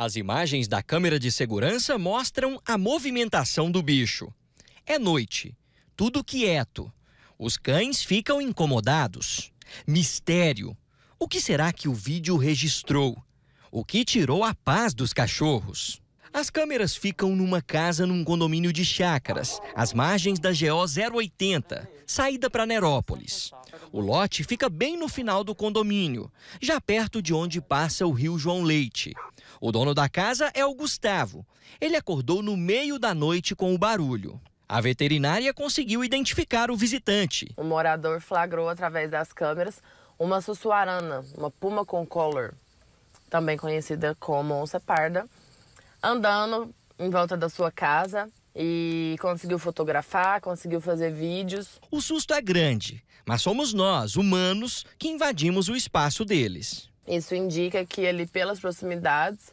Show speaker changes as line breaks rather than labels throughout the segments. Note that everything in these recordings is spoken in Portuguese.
As imagens da câmera de segurança mostram a movimentação do bicho. É noite, tudo quieto. Os cães ficam incomodados. Mistério. O que será que o vídeo registrou? O que tirou a paz dos cachorros? As câmeras ficam numa casa num condomínio de chácaras, às margens da GO 080, saída para Nerópolis. O lote fica bem no final do condomínio, já perto de onde passa o rio João Leite. O dono da casa é o Gustavo. Ele acordou no meio da noite com o barulho. A veterinária conseguiu identificar o visitante.
O morador flagrou através das câmeras uma sussuarana, uma puma com collar, também conhecida como onça parda, andando em volta da sua casa e conseguiu fotografar, conseguiu fazer vídeos.
O susto é grande, mas somos nós, humanos, que invadimos o espaço deles.
Isso indica que ali pelas proximidades,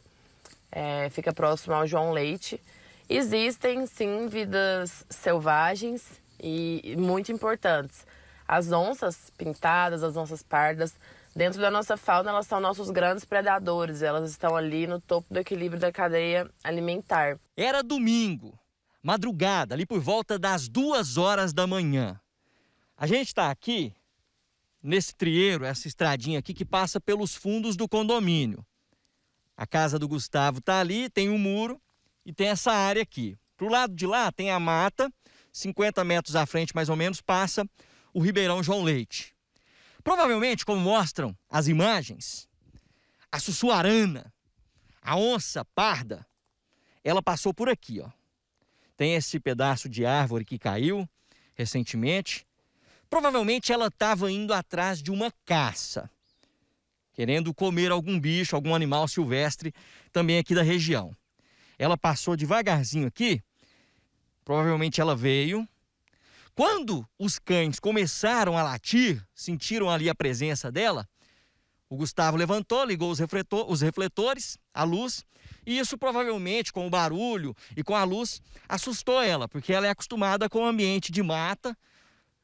é, fica próximo ao João Leite, existem sim vidas selvagens e muito importantes. As onças pintadas, as onças pardas, Dentro da nossa fauna, elas são nossos grandes predadores, elas estão ali no topo do equilíbrio da cadeia alimentar.
Era domingo, madrugada, ali por volta das duas horas da manhã. A gente está aqui nesse trieiro, essa estradinha aqui que passa pelos fundos do condomínio. A casa do Gustavo está ali, tem um muro e tem essa área aqui. Pro lado de lá tem a mata, 50 metros à frente mais ou menos passa o Ribeirão João Leite. Provavelmente, como mostram as imagens, a sussuarana, a onça parda, ela passou por aqui, ó. Tem esse pedaço de árvore que caiu recentemente. Provavelmente ela estava indo atrás de uma caça, querendo comer algum bicho, algum animal silvestre também aqui da região. Ela passou devagarzinho aqui. Provavelmente ela veio, quando os cães começaram a latir, sentiram ali a presença dela, o Gustavo levantou, ligou os, refletor, os refletores, a luz, e isso provavelmente com o barulho e com a luz assustou ela, porque ela é acostumada com o ambiente de mata,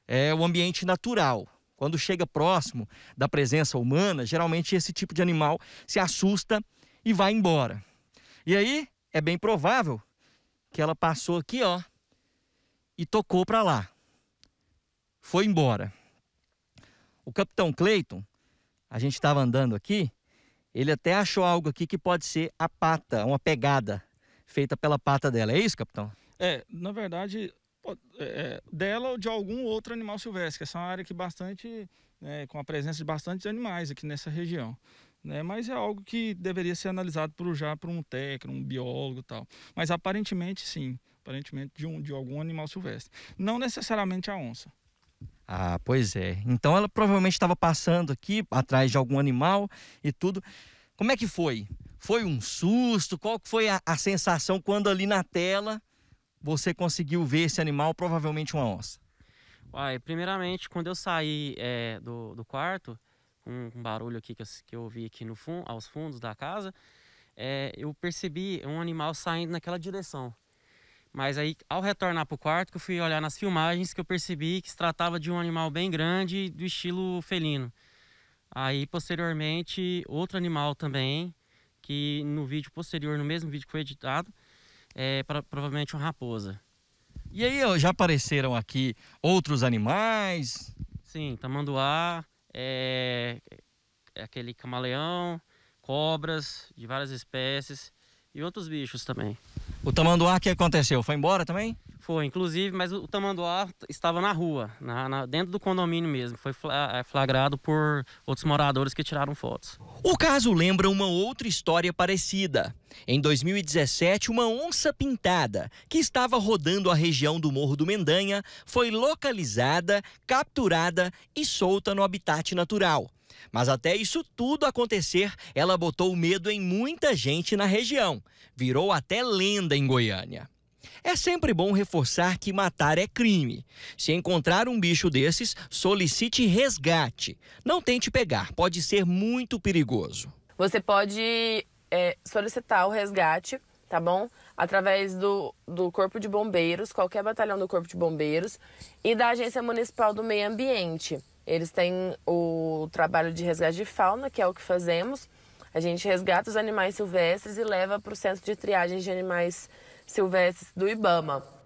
é o ambiente natural. Quando chega próximo da presença humana, geralmente esse tipo de animal se assusta e vai embora. E aí é bem provável que ela passou aqui, ó, e tocou para lá foi embora. O capitão Clayton, a gente estava andando aqui, ele até achou algo aqui que pode ser a pata, uma pegada feita pela pata dela. É isso, capitão?
É, na verdade,
é, é, dela ou de algum outro animal silvestre. Essa é uma área que bastante, é, com a presença de bastantes animais aqui nessa região. Né? Mas é algo que deveria ser analisado por, já por um técnico, um biólogo e tal. Mas aparentemente sim, aparentemente de, um, de algum animal silvestre. Não necessariamente a onça. Ah, pois é. Então ela provavelmente estava passando aqui atrás de algum animal e tudo. Como é que foi? Foi um susto? Qual foi a, a sensação quando ali na tela você conseguiu ver esse animal, provavelmente uma onça?
Uai, primeiramente, quando eu saí é, do, do quarto, um, um, barulho aqui que eu, que eu ouvi aqui no fundo, aos fundos da casa, é, eu percebi um animal saindo naquela direção. Mas aí, ao retornar para o quarto, que eu fui olhar nas filmagens, que eu percebi que se tratava de um animal bem grande, do estilo felino. Aí, posteriormente, outro animal também, que no vídeo posterior, no mesmo vídeo que foi editado, é pra, provavelmente uma raposa. E aí, já apareceram aqui outros animais? Sim, tamanduá, é, é, é aquele camaleão, cobras de várias espécies e outros bichos também.
O tamanduá que aconteceu? Foi embora também?
Foi, inclusive, mas o tamanduá estava na rua, na, na, dentro do condomínio mesmo. Foi é, flagrado por outros moradores que tiraram fotos. O caso lembra uma outra
história parecida. Em 2017, uma onça pintada, que estava rodando a região do Morro do Mendanha, foi localizada, capturada e solta no habitat natural. Mas até isso tudo acontecer, ela botou medo em muita gente na região. Virou até lenda em Goiânia. É sempre bom reforçar que matar é crime. Se encontrar um bicho desses, solicite resgate. Não tente pegar, pode ser muito perigoso.
Você pode é, solicitar o resgate, tá bom? Através do, do Corpo de Bombeiros, qualquer batalhão do Corpo de Bombeiros, e da Agência Municipal do Meio Ambiente. Eles têm o trabalho de resgate de fauna, que é o que fazemos. A gente resgata os animais silvestres e leva para o centro de triagem de animais silvestres do IBAMA.